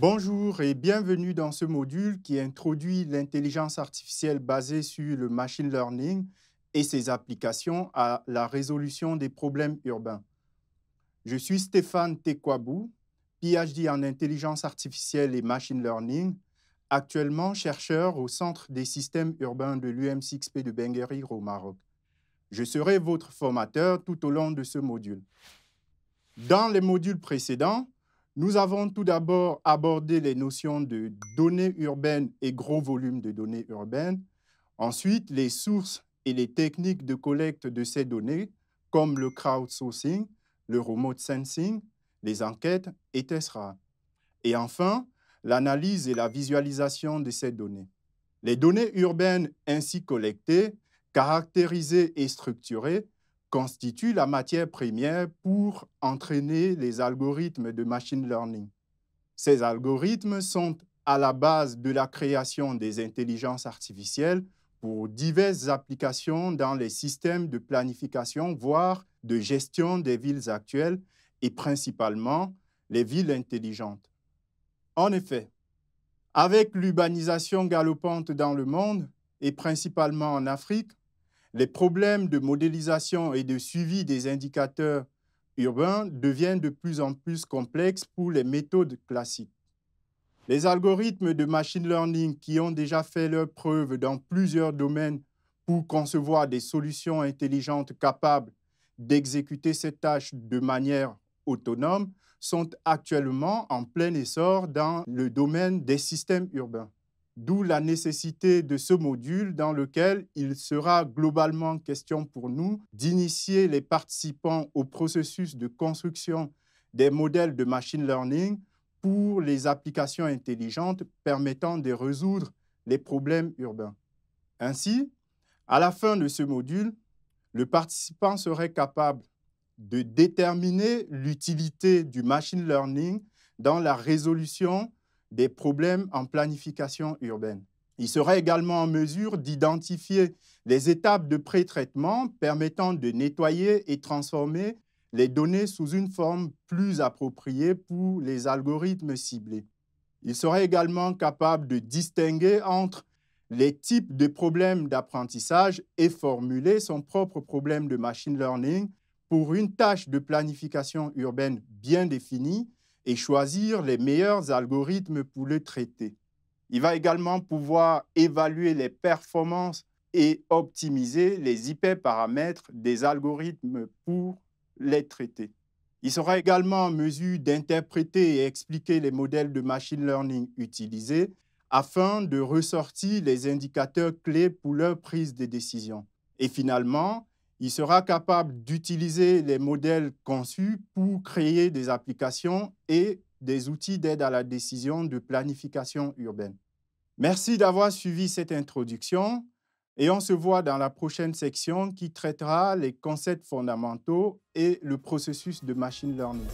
Bonjour et bienvenue dans ce module qui introduit l'intelligence artificielle basée sur le machine learning et ses applications à la résolution des problèmes urbains. Je suis Stéphane Tekwabou, PhD en intelligence artificielle et machine learning, actuellement chercheur au Centre des systèmes urbains de l'UM6P de Benguerir au Maroc. Je serai votre formateur tout au long de ce module. Dans les modules précédents, nous avons tout d'abord abordé les notions de données urbaines et gros volumes de données urbaines, ensuite les sources et les techniques de collecte de ces données, comme le crowdsourcing, le remote sensing, les enquêtes, et etc. Et enfin, l'analyse et la visualisation de ces données. Les données urbaines ainsi collectées, caractérisées et structurées constitue la matière première pour entraîner les algorithmes de machine learning. Ces algorithmes sont à la base de la création des intelligences artificielles pour diverses applications dans les systèmes de planification, voire de gestion des villes actuelles et principalement les villes intelligentes. En effet, avec l'urbanisation galopante dans le monde et principalement en Afrique, les problèmes de modélisation et de suivi des indicateurs urbains deviennent de plus en plus complexes pour les méthodes classiques. Les algorithmes de machine learning qui ont déjà fait leurs preuves dans plusieurs domaines pour concevoir des solutions intelligentes capables d'exécuter ces tâches de manière autonome sont actuellement en plein essor dans le domaine des systèmes urbains. D'où la nécessité de ce module dans lequel il sera globalement question pour nous d'initier les participants au processus de construction des modèles de machine learning pour les applications intelligentes permettant de résoudre les problèmes urbains. Ainsi, à la fin de ce module, le participant serait capable de déterminer l'utilité du machine learning dans la résolution des problèmes en planification urbaine. Il serait également en mesure d'identifier les étapes de pré-traitement permettant de nettoyer et transformer les données sous une forme plus appropriée pour les algorithmes ciblés. Il serait également capable de distinguer entre les types de problèmes d'apprentissage et formuler son propre problème de machine learning pour une tâche de planification urbaine bien définie et choisir les meilleurs algorithmes pour le traiter. Il va également pouvoir évaluer les performances et optimiser les hyperparamètres des algorithmes pour les traiter. Il sera également en mesure d'interpréter et expliquer les modèles de machine learning utilisés afin de ressortir les indicateurs clés pour leur prise de décision. Et finalement, il sera capable d'utiliser les modèles conçus pour créer des applications et des outils d'aide à la décision de planification urbaine. Merci d'avoir suivi cette introduction et on se voit dans la prochaine section qui traitera les concepts fondamentaux et le processus de machine learning.